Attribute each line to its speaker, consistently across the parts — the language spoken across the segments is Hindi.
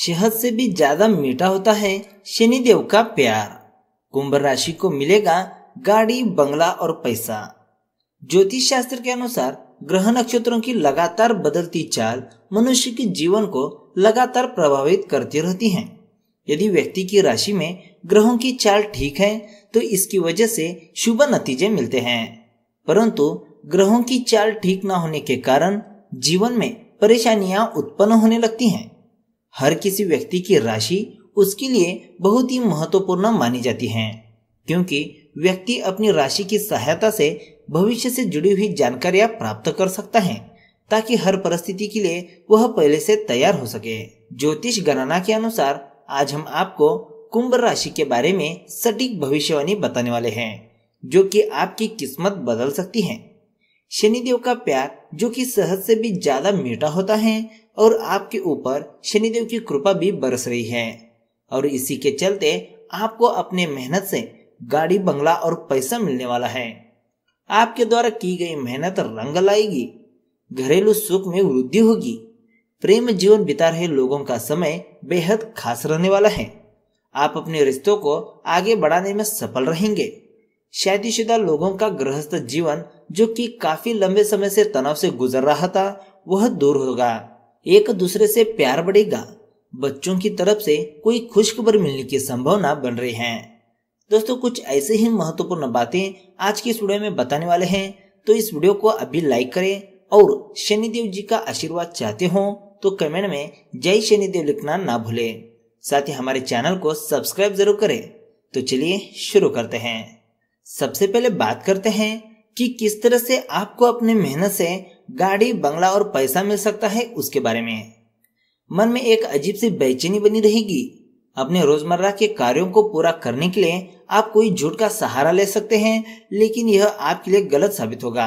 Speaker 1: शहद से भी ज्यादा मीठा होता है शनिदेव का प्यार कुंभ राशि को मिलेगा गाड़ी बंगला और पैसा ज्योतिष शास्त्र के अनुसार ग्रह नक्षत्रों की लगातार बदलती चाल मनुष्य के जीवन को लगातार प्रभावित करती रहती है यदि व्यक्ति की राशि में ग्रहों की चाल ठीक है तो इसकी वजह से शुभ नतीजे मिलते हैं परंतु ग्रहों की चाल ठीक न होने के कारण जीवन में परेशानियां उत्पन्न होने लगती हैं हर किसी व्यक्ति की राशि उसके लिए बहुत ही महत्वपूर्ण मानी जाती है क्योंकि व्यक्ति अपनी राशि की सहायता से भविष्य से जुड़ी हुई जानकारियां प्राप्त कर सकता है ताकि हर परिस्थिति के लिए वह पहले से तैयार हो सके ज्योतिष गणना के अनुसार आज हम आपको कुंभ राशि के बारे में सटीक भविष्यवाणी बताने वाले हैं जो कि आपकी किस्मत बदल सकती है शनिदेव का प्यार जो कि सहज से भी ज्यादा मीठा होता है और आपके ऊपर शनिदेव की कृपा भी बरस रही है और इसी के चलते आपको अपने मेहनत से गाड़ी बंगला और पैसा मिलने वाला है आपके द्वारा की गई मेहनत रंग लाएगी घरेलू सुख में वृद्धि होगी प्रेम जीवन बिता रहे लोगों का समय बेहद खास रहने वाला है आप अपने रिश्तों को आगे बढ़ाने में सफल रहेंगे शादीशुदा लोगों का गृहस्थ जीवन जो कि काफी लंबे समय से तनाव से गुजर रहा था वह दूर होगा एक दूसरे से प्यार बढ़ेगा बच्चों की तरफ से कोई खुशखबर मिलने की संभावना बन रही है दोस्तों कुछ ऐसे ही महत्वपूर्ण बातें आज की इस वीडियो में बताने वाले हैं तो इस वीडियो को अभी लाइक करें और शनिदेव जी का आशीर्वाद चाहते हो तो कमेंट में जय शनिदेव लिखना ना भूले साथ ही हमारे चैनल को सब्सक्राइब जरूर करें तो चलिए शुरू करते हैं सबसे पहले बात करते हैं कि किस तरह से आपको अपने मेहनत से गाड़ी बंगला और पैसा मिल सकता है उसके बारे में मन में एक अजीब सी बेचैनी बनी रहेगी अपने रोजमर्रा के कार्यों को पूरा करने के लिए आप कोई झूठ का सहारा ले सकते हैं लेकिन यह आपके लिए गलत साबित होगा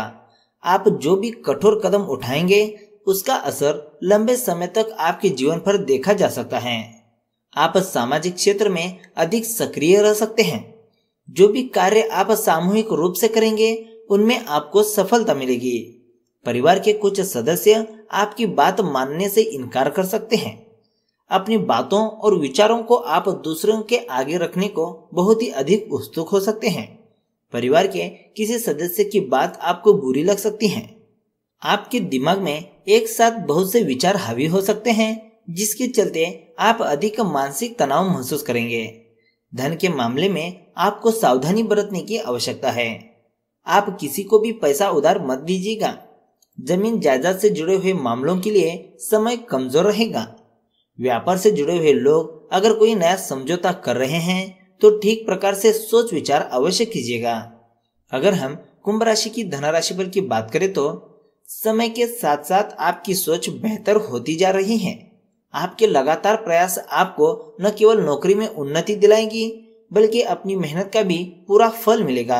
Speaker 1: आप जो भी कठोर कदम उठाएंगे उसका असर लंबे समय तक आपके जीवन पर देखा जा सकता है आप सामाजिक क्षेत्र में अधिक सक्रिय रह सकते हैं जो भी कार्य आप सामूहिक रूप से करेंगे उनमें आपको सफलता मिलेगी परिवार के कुछ सदस्य आपकी बात मानने से इनकार कर सकते हैं अपनी बातों और विचारों को आप दूसरों के आगे रखने को बहुत ही अधिक उत्सुक हो सकते हैं परिवार के किसी सदस्य की बात आपको बुरी लग सकती है आपके दिमाग में एक साथ बहुत से विचार हावी हो सकते हैं जिसके चलते आप अधिक मानसिक तनाव महसूस करेंगे धन के मामले में आपको सावधानी बरतने की आवश्यकता है आप किसी को भी पैसा उधार मत दीजिएगा जमीन जायदाद से जुड़े हुए मामलों के लिए समय कमजोर रहेगा व्यापार से जुड़े हुए लोग अगर कोई नया समझौता कर रहे हैं तो ठीक प्रकार से सोच विचार अवश्य कीजिएगा अगर हम कुंभ राशि की धनराशि पर की बात करें तो समय के साथ साथ आपकी सोच बेहतर होती जा रही है आपके लगातार प्रयास आपको न केवल नौकरी में उन्नति दिलाएगी बल्कि अपनी मेहनत का भी पूरा फल मिलेगा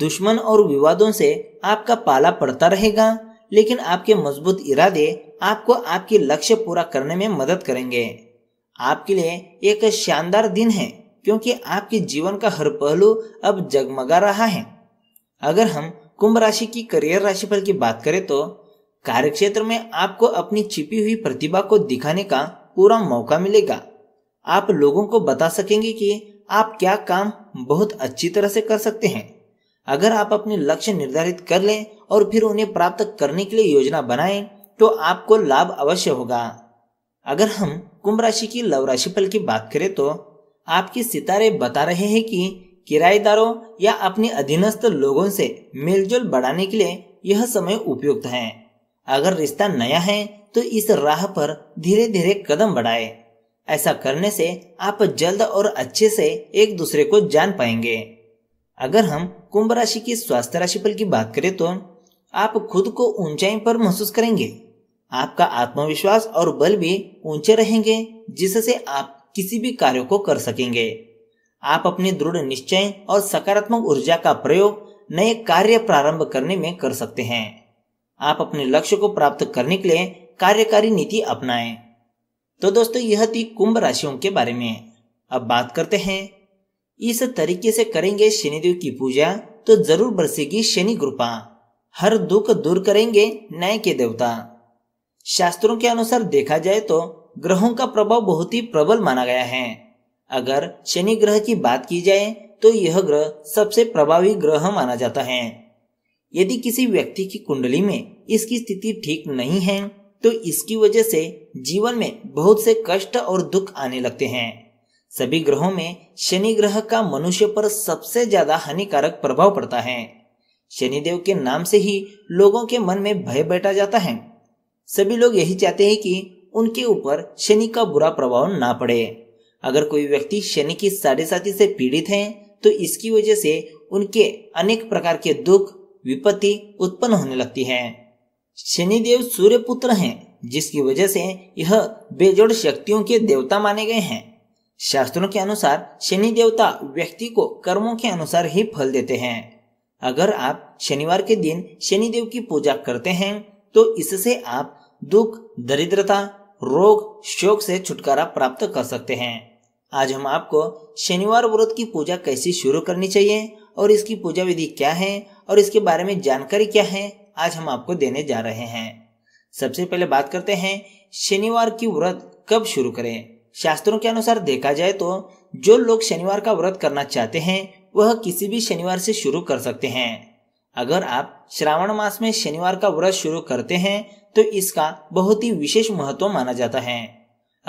Speaker 1: दुश्मन और विवादों से आपका पाला पड़ता रहेगा लेकिन आपके मजबूत इरादे आपको आपके लक्ष्य पूरा करने में मदद करेंगे आपके लिए एक शानदार दिन है क्योंकि आपके जीवन का हर पहलू अब जगमगा रहा है अगर हम कुंभ राशि की करियर राशिफल की बात करें तो कार्यक्षेत्र में आपको अपनी छिपी हुई प्रतिभा को दिखाने का पूरा मौका मिलेगा आप लोगों को बता सकेंगे कि आप क्या काम बहुत अच्छी तरह से कर सकते हैं अगर आप अपने लक्ष्य निर्धारित कर लें और फिर उन्हें प्राप्त करने के लिए योजना बनाएं तो आपको लाभ अवश्य होगा अगर हम कुंभ राशि की लव राशि फल की बात करें तो आपके सितारे बता रहे हैं कि किराएदारों या अपने अधीनस्थ लोगों से मेलजोल बढ़ाने के लिए यह समय उपयुक्त है अगर रिश्ता नया है तो इस राह पर धीरे धीरे कदम बढ़ाए ऐसा करने से आप जल्द और अच्छे से एक दूसरे को जान पाएंगे अगर हम कुंभ राशि की स्वास्थ्य राशि फल की बात करें तो आप खुद को ऊंचाई पर महसूस करेंगे आपका आत्मविश्वास और बल भी ऊंचे रहेंगे जिससे आप किसी भी कार्य को कर सकेंगे आप अपने दृढ़ निश्चय और सकारात्मक ऊर्जा का प्रयोग नए कार्य प्रारंभ करने में कर सकते हैं आप अपने लक्ष्य को प्राप्त करने के लिए कार्यकारी नीति अपनाएं। तो दोस्तों यह थी कुंभ राशियों के बारे में अब बात करते हैं इस तरीके से करेंगे शनिदेव की पूजा तो जरूर बरसेगी शनि कृपा हर दुख दूर करेंगे न्याय के देवता शास्त्रों के अनुसार देखा जाए तो ग्रहों का प्रभाव बहुत ही प्रबल माना गया है अगर शनि ग्रह की बात की जाए तो यह ग्रह सबसे प्रभावी ग्रह माना जाता है यदि किसी व्यक्ति की कुंडली में इसकी स्थिति ठीक नहीं है तो इसकी वजह से जीवन में बहुत से कष्ट और दुख आने लगते हैं सभी ग्रहों में शनि ग्रह का मनुष्य पर सबसे ज्यादा हानिकारक प्रभाव पड़ता है शनिदेव के नाम से ही लोगों के मन में भय बैठा जाता है सभी लोग यही चाहते हैं कि उनके ऊपर शनि का बुरा प्रभाव ना पड़े अगर कोई व्यक्ति शनि की साढ़े साथी से पीड़ित है तो इसकी वजह से उनके अनेक प्रकार के दुख विपत्ति उत्पन्न होने लगती है शनिदेव सूर्य पुत्र है जिसकी वजह से यह बेजोड़ शक्तियों के देवता माने गए हैं शास्त्रों के अनुसार शनि देवता व्यक्ति को कर्मों के अनुसार ही फल देते हैं अगर आप शनिवार के दिन शनि देव की पूजा करते हैं तो इससे आप दुख दरिद्रता रोग शोक से छुटकारा प्राप्त कर सकते हैं आज हम आपको शनिवार व्रत की पूजा कैसे शुरू करनी चाहिए और इसकी पूजा विधि क्या है और इसके बारे में जानकारी क्या है आज हम आपको देने जा रहे हैं सबसे पहले बात करते हैं शनिवार की व्रत कब शुरू करें शास्त्रों के अनुसार देखा जाए तो जो लोग शनिवार का व्रत करना चाहते हैं वह किसी भी शनिवार से शुरू कर सकते हैं अगर आप श्रावण मास में शनिवार का व्रत शुरू करते हैं तो इसका बहुत ही विशेष महत्व माना जाता है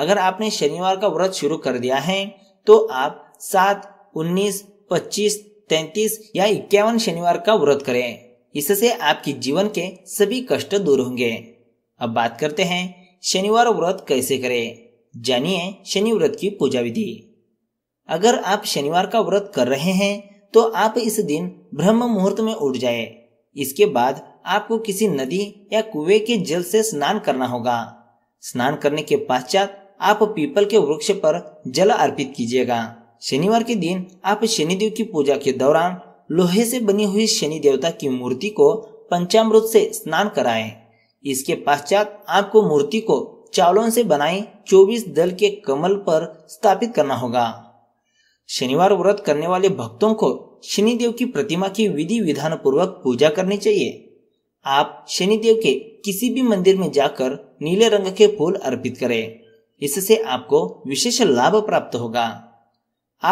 Speaker 1: अगर आपने शनिवार का व्रत शुरू कर दिया है तो आप सात उन्नीस पच्चीस तैतीस या इक्यावन शनिवार का व्रत करें इससे आपकी जीवन के सभी कष्ट दूर होंगे अब बात करते हैं शनिवार व्रत कैसे करें जानिए शनि व्रत की पूजा विधि अगर आप शनिवार का व्रत कर रहे हैं तो आप इस दिन ब्रह्म मुहूर्त में उठ जाए इसके बाद आपको किसी नदी या कुएं के जल से स्नान करना होगा स्नान करने के पश्चात आप पीपल के वृक्ष पर जल अर्पित कीजिएगा शनिवार के दिन आप शनिदेव की पूजा के दौरान लोहे से बनी हुई शनि देवता की मूर्ति को पंचामृत से स्नान कराएं। इसके पश्चात आपको मूर्ति को चावलों से बनाए 24 दल के कमल पर स्थापित करना होगा शनिवार व्रत करने वाले भक्तों को शनिदेव की प्रतिमा की विधि विधान पूर्वक पूजा करनी चाहिए आप शनिदेव के किसी भी मंदिर में जाकर नीले रंग के फूल अर्पित करें इससे आपको विशेष लाभ प्राप्त होगा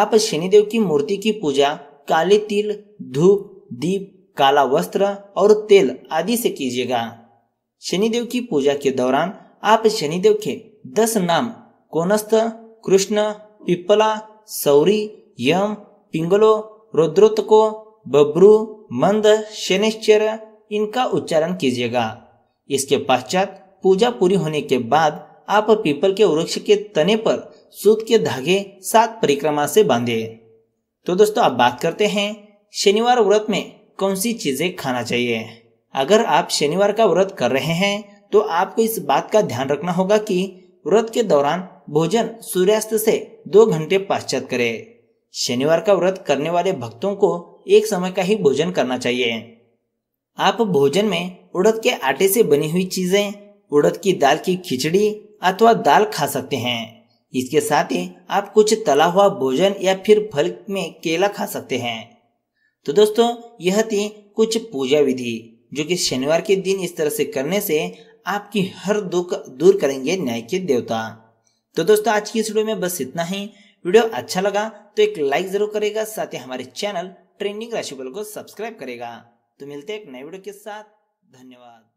Speaker 1: आप शनिदेव की मूर्ति की पूजा काले तिल धूप दीप काला वस्त्र और तेल आदि से कीजिएगा शनिदेव की पूजा के दौरान आप शनिदेव के दस नाम कोनस्थ कृष्ण पिपला सौरी यम पिंगलो रुद्रोतको बब्रू मंद शनिश्चर इनका उच्चारण कीजिएगा इसके पश्चात पूजा पूरी होने के बाद आप पीपल के वृक्ष के तने पर सूत के धागे सात परिक्रमा से बांधे तो दोस्तों आप बात करते हैं शनिवार व्रत में कौन सी चीजें खाना चाहिए अगर आप शनिवार का व्रत कर रहे हैं तो आपको इस बात का ध्यान रखना होगा कि व्रत के दौरान भोजन सूर्यास्त से दो घंटे पश्चात करें शनिवार का व्रत करने वाले भक्तों को एक समय का ही भोजन करना चाहिए आप भोजन में उड़द के आटे से बनी हुई चीजें उड़द की दाल की खिचड़ी अथवा दाल खा सकते हैं इसके साथ ही आप कुछ तला हुआ भोजन या फिर फल में केला खा सकते हैं तो दोस्तों यह थी कुछ पूजा विधि जो कि शनिवार के दिन इस तरह से करने से आपकी हर दुख दूर करेंगे न्याय के देवता तो दोस्तों आज की इस वीडियो में बस इतना ही वीडियो अच्छा लगा तो एक लाइक जरूर करेगा साथ ही हमारे चैनल ट्रेंडिंग राशिफल को सब्सक्राइब करेगा तो मिलते हैं एक नए वीडियो के साथ धन्यवाद